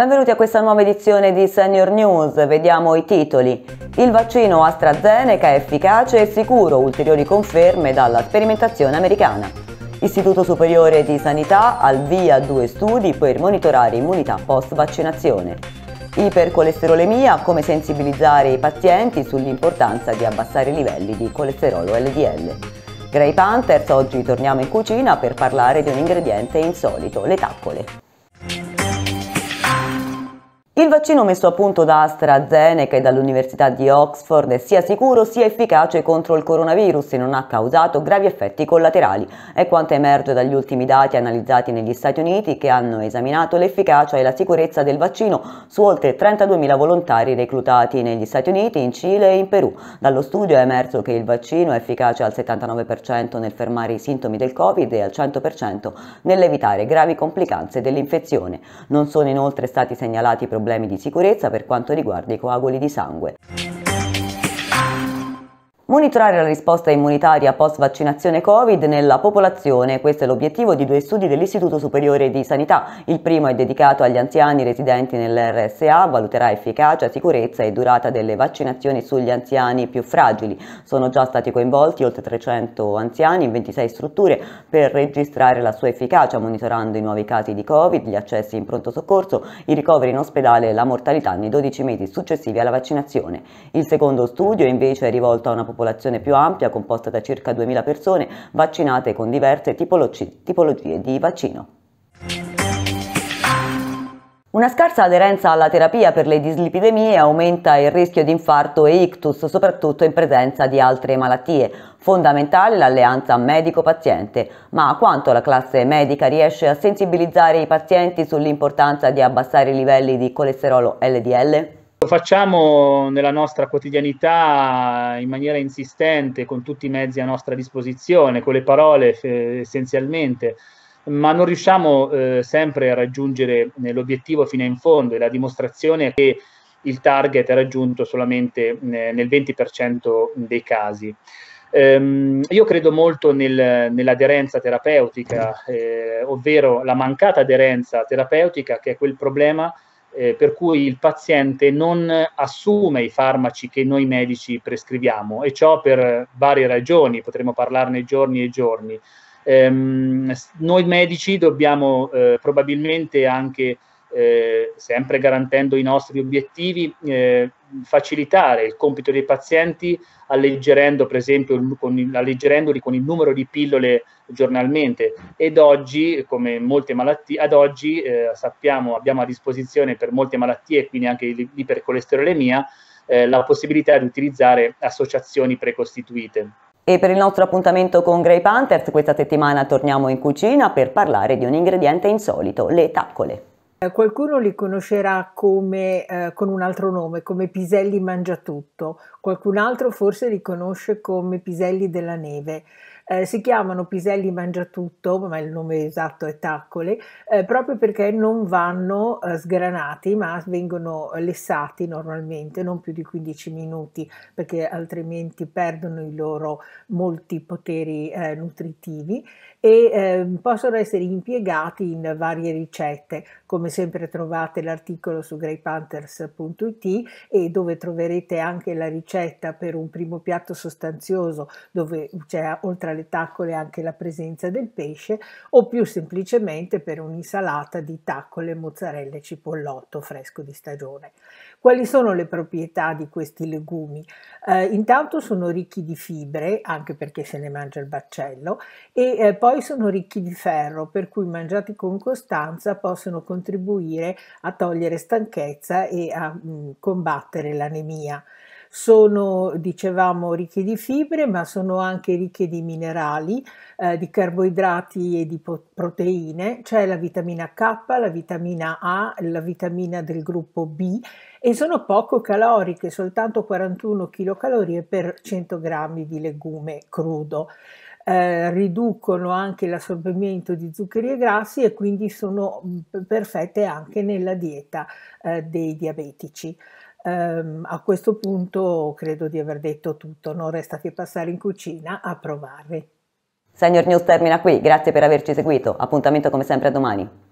Benvenuti a questa nuova edizione di Senior News, vediamo i titoli. Il vaccino AstraZeneca è efficace e sicuro, ulteriori conferme dalla sperimentazione americana. Istituto Superiore di Sanità al via due studi per monitorare immunità post vaccinazione. Ipercolesterolemia, come sensibilizzare i pazienti sull'importanza di abbassare i livelli di colesterolo LDL. Grey Panthers, oggi torniamo in cucina per parlare di un ingrediente insolito, le taccole. Il vaccino messo a punto da AstraZeneca e dall'Università di Oxford è sia sicuro sia efficace contro il coronavirus e non ha causato gravi effetti collaterali. È quanto emerge dagli ultimi dati analizzati negli Stati Uniti che hanno esaminato l'efficacia e la sicurezza del vaccino su oltre 32.000 volontari reclutati negli Stati Uniti, in Cile e in Perù. Dallo studio è emerso che il vaccino è efficace al 79% nel fermare i sintomi del Covid e al 100% nell'evitare gravi complicanze dell'infezione. Non sono inoltre stati segnalati problemi problemi di sicurezza per quanto riguarda i coaguli di sangue. Monitorare la risposta immunitaria post vaccinazione Covid nella popolazione, questo è l'obiettivo di due studi dell'Istituto Superiore di Sanità. Il primo è dedicato agli anziani residenti nell'RSA, valuterà efficacia, sicurezza e durata delle vaccinazioni sugli anziani più fragili. Sono già stati coinvolti oltre 300 anziani in 26 strutture per registrare la sua efficacia, monitorando i nuovi casi di Covid, gli accessi in pronto soccorso, i ricoveri in ospedale e la mortalità nei 12 mesi successivi alla vaccinazione. Il secondo studio invece è rivolto a una popolazione popolazione più ampia, composta da circa 2.000 persone vaccinate con diverse tipologie di vaccino. Una scarsa aderenza alla terapia per le dislipidemie aumenta il rischio di infarto e ictus, soprattutto in presenza di altre malattie. Fondamentale l'alleanza medico-paziente, ma quanto la classe medica riesce a sensibilizzare i pazienti sull'importanza di abbassare i livelli di colesterolo LDL? Lo facciamo nella nostra quotidianità in maniera insistente, con tutti i mezzi a nostra disposizione, con le parole essenzialmente, ma non riusciamo eh, sempre a raggiungere eh, l'obiettivo fino in fondo e la dimostrazione è che il target è raggiunto solamente eh, nel 20% dei casi. Ehm, io credo molto nel, nell'aderenza terapeutica, eh, ovvero la mancata aderenza terapeutica che è quel problema eh, per cui il paziente non assume i farmaci che noi medici prescriviamo e ciò per varie ragioni, potremmo parlarne giorni e giorni. Ehm, noi medici dobbiamo eh, probabilmente anche eh, sempre garantendo i nostri obiettivi, eh, facilitare il compito dei pazienti alleggerendo, per esempio, con il, alleggerendoli con il numero di pillole giornalmente. Ed oggi, come molte malattie, ad oggi eh, sappiamo, abbiamo a disposizione per molte malattie, quindi anche l'ipercolesterolemia, eh, la possibilità di utilizzare associazioni precostituite. E per il nostro appuntamento con Grey Panthers questa settimana torniamo in cucina per parlare di un ingrediente insolito, le taccole. Eh, qualcuno li conoscerà come, eh, con un altro nome, come piselli mangiatutto, qualcun altro forse li conosce come piselli della neve eh, si chiamano piselli mangiatutto, ma il nome esatto è taccole, eh, proprio perché non vanno eh, sgranati, ma vengono lessati normalmente, non più di 15 minuti, perché altrimenti perdono i loro molti poteri eh, nutritivi e ehm, possono essere impiegati in varie ricette. Come sempre trovate l'articolo su greypanthers.it e dove troverete anche la ricetta per un primo piatto sostanzioso dove c'è oltre alle le tacole anche la presenza del pesce o più semplicemente per un'insalata di taccole, mozzarella e cipollotto fresco di stagione. Quali sono le proprietà di questi legumi? Eh, intanto sono ricchi di fibre, anche perché se ne mangia il baccello, e eh, poi sono ricchi di ferro, per cui mangiati con costanza possono contribuire a togliere stanchezza e a mh, mm, combattere l'anemia sono, dicevamo, ricche di fibre, ma sono anche ricche di minerali, eh, di carboidrati e di proteine, c'è la vitamina K, la vitamina A, la vitamina del gruppo B e sono poco caloriche, soltanto 41 kcal per 100 g di legume crudo. Eh, riducono anche l'assorbimento di zuccheri e grassi e quindi sono mm, perfette anche nella dieta eh, dei diabetici. Um, a questo punto credo di aver detto tutto, non resta che passare in cucina a provarvi. Senior News termina qui, grazie per averci seguito, appuntamento come sempre a domani.